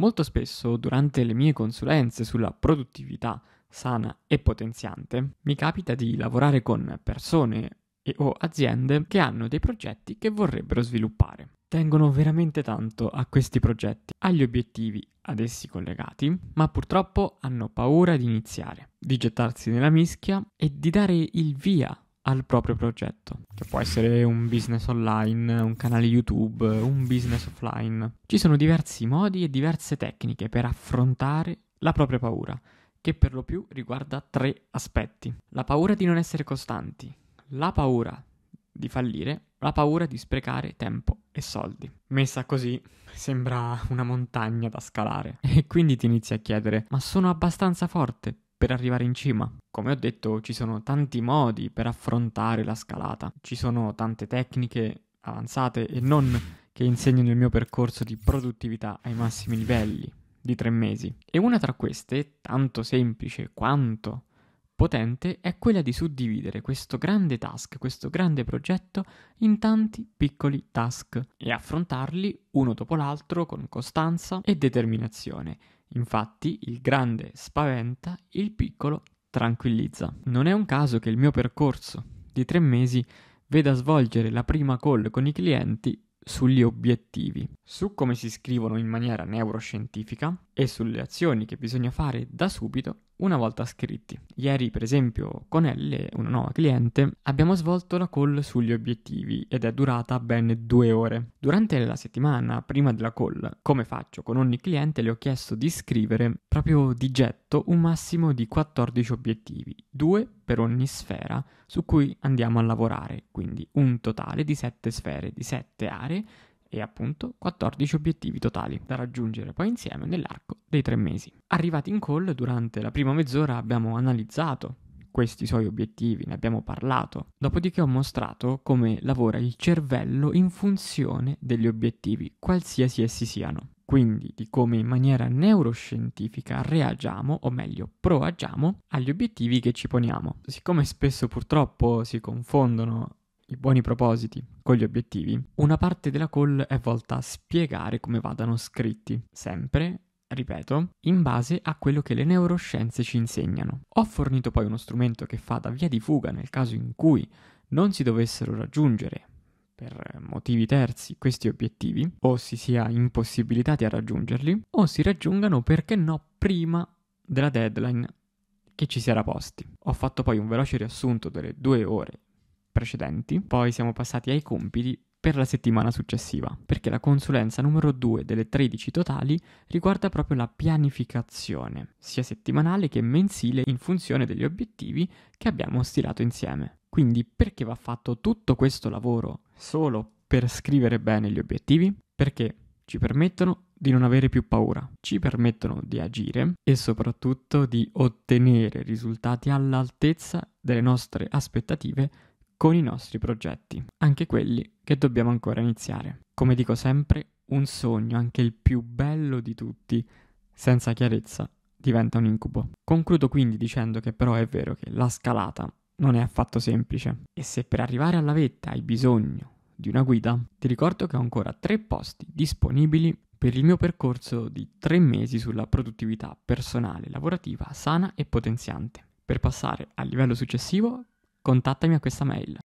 Molto spesso, durante le mie consulenze sulla produttività sana e potenziante, mi capita di lavorare con persone e o aziende che hanno dei progetti che vorrebbero sviluppare. Tengono veramente tanto a questi progetti, agli obiettivi ad essi collegati, ma purtroppo hanno paura di iniziare, di gettarsi nella mischia e di dare il via al proprio progetto, che può essere un business online, un canale YouTube, un business offline. Ci sono diversi modi e diverse tecniche per affrontare la propria paura, che per lo più riguarda tre aspetti. La paura di non essere costanti, la paura di fallire, la paura di sprecare tempo e soldi. Messa così sembra una montagna da scalare e quindi ti inizi a chiedere ma sono abbastanza forte per arrivare in cima. Come ho detto, ci sono tanti modi per affrontare la scalata, ci sono tante tecniche avanzate e non che insegnano il mio percorso di produttività ai massimi livelli di tre mesi. E una tra queste, tanto semplice quanto potente, è quella di suddividere questo grande task, questo grande progetto in tanti piccoli task e affrontarli uno dopo l'altro con costanza e determinazione Infatti, il grande spaventa, il piccolo tranquillizza. Non è un caso che il mio percorso di tre mesi veda svolgere la prima call con i clienti sugli obiettivi su come si scrivono in maniera neuroscientifica e sulle azioni che bisogna fare da subito una volta scritti. Ieri, per esempio, con Elle, una nuova cliente, abbiamo svolto la call sugli obiettivi ed è durata ben due ore. Durante la settimana, prima della call, come faccio con ogni cliente, le ho chiesto di scrivere proprio di getto un massimo di 14 obiettivi, due per ogni sfera su cui andiamo a lavorare, quindi un totale di 7 sfere, di 7 aree e appunto 14 obiettivi totali da raggiungere poi insieme nell'arco dei tre mesi. Arrivati in call, durante la prima mezz'ora abbiamo analizzato questi suoi obiettivi, ne abbiamo parlato. Dopodiché ho mostrato come lavora il cervello in funzione degli obiettivi, qualsiasi essi siano. Quindi di come in maniera neuroscientifica reagiamo, o meglio proagiamo, agli obiettivi che ci poniamo. Siccome spesso purtroppo si confondono i buoni propositi con gli obiettivi, una parte della call è volta a spiegare come vadano scritti, sempre ripeto, in base a quello che le neuroscienze ci insegnano. Ho fornito poi uno strumento che fa da via di fuga nel caso in cui non si dovessero raggiungere per motivi terzi questi obiettivi, o si sia impossibilitati a raggiungerli, o si raggiungano perché no prima della deadline che ci si era posti. Ho fatto poi un veloce riassunto delle due ore precedenti, poi siamo passati ai compiti per la settimana successiva, perché la consulenza numero 2 delle 13 totali riguarda proprio la pianificazione, sia settimanale che mensile in funzione degli obiettivi che abbiamo stilato insieme. Quindi perché va fatto tutto questo lavoro solo per scrivere bene gli obiettivi? Perché ci permettono di non avere più paura, ci permettono di agire e soprattutto di ottenere risultati all'altezza delle nostre aspettative con i nostri progetti, anche quelli che dobbiamo ancora iniziare. Come dico sempre, un sogno, anche il più bello di tutti, senza chiarezza, diventa un incubo. Concludo quindi dicendo che però è vero che la scalata non è affatto semplice e se per arrivare alla vetta hai bisogno di una guida, ti ricordo che ho ancora tre posti disponibili per il mio percorso di tre mesi sulla produttività personale, lavorativa, sana e potenziante, per passare al livello successivo contattami a questa mail.